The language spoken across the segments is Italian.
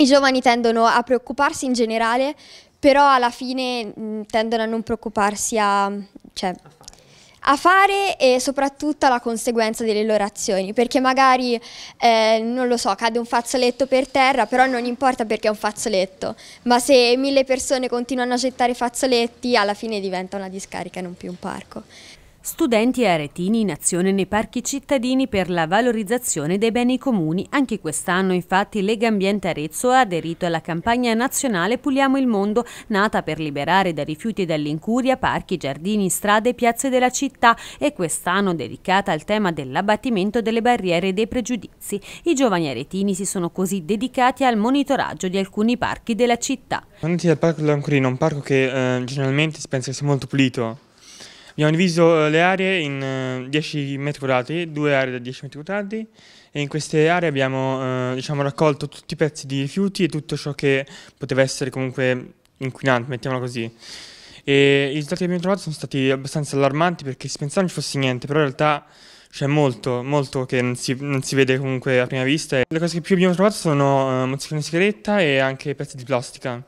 I giovani tendono a preoccuparsi in generale, però alla fine mh, mm, tendono a non preoccuparsi a, cioè, a fare e soprattutto alla conseguenza delle loro azioni, perché magari, eh, non lo so, cade un fazzoletto per terra, però non importa perché è un fazzoletto, ma se mille persone continuano a gettare fazzoletti, alla fine diventa una discarica e non più un parco. Studenti aretini in azione nei parchi cittadini per la valorizzazione dei beni comuni. Anche quest'anno infatti Lega Ambiente Arezzo ha aderito alla campagna nazionale Puliamo il Mondo, nata per liberare da rifiuti e dall'incuria parchi, giardini, strade e piazze della città e quest'anno dedicata al tema dell'abbattimento delle barriere e dei pregiudizi. I giovani aretini si sono così dedicati al monitoraggio di alcuni parchi della città. Andati dal parco dell'Ancurino, un parco che eh, generalmente si pensa che sia molto pulito, Abbiamo diviso eh, le aree in 10 eh, metri quadrati, due aree da 10 metri quadrati e in queste aree abbiamo eh, diciamo, raccolto tutti i pezzi di rifiuti e tutto ciò che poteva essere comunque inquinante, mettiamola così. E i risultati che abbiamo trovato sono stati abbastanza allarmanti perché si pensava non ci fosse niente, però in realtà c'è molto, molto che non si, non si, vede comunque a prima vista. Le cose che più abbiamo trovato sono eh, mozzicone di sigaretta e anche pezzi di plastica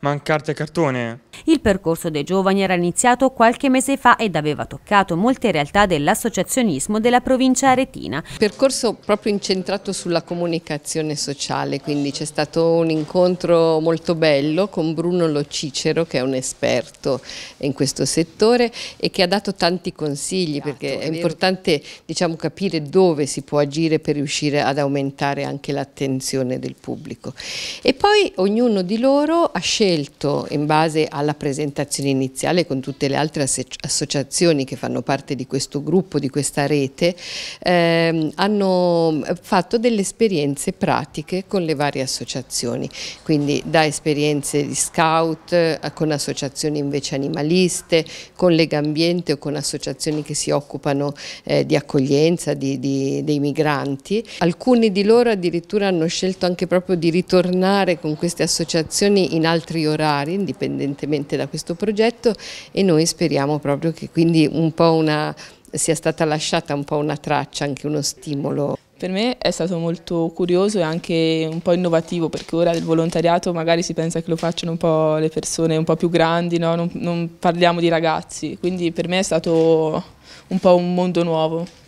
mancarte cartone. Il percorso dei giovani era iniziato qualche mese fa ed aveva toccato molte realtà dell'associazionismo della provincia aretina. Percorso proprio incentrato sulla comunicazione sociale, quindi c'è stato un incontro molto bello con Bruno Lo Cicero, che è un esperto in questo settore e che ha dato tanti consigli esatto, perché è importante diciamo, capire dove si può agire per riuscire ad aumentare anche l'attenzione del pubblico. E poi ognuno di loro ha scelto scelto in base alla presentazione iniziale con tutte le altre associazioni che fanno parte di questo gruppo, di questa rete, ehm, hanno eh, fatto delle esperienze pratiche con le varie associazioni, quindi da esperienze di scout eh, con associazioni invece animaliste, con Legambiente o con associazioni che si occupano eh, di accoglienza di, di, dei migranti. Alcuni di loro addirittura hanno scelto anche proprio di ritornare con queste associazioni in altre altri orari indipendentemente da questo progetto e noi speriamo proprio che quindi un po' una, sia stata lasciata un po' una traccia, anche uno stimolo. Per me è stato molto curioso e anche un po' innovativo perché ora del volontariato magari si pensa che lo facciano un po' le persone un po' più grandi, no? non, non parliamo di ragazzi, quindi per me è stato un po' un mondo nuovo.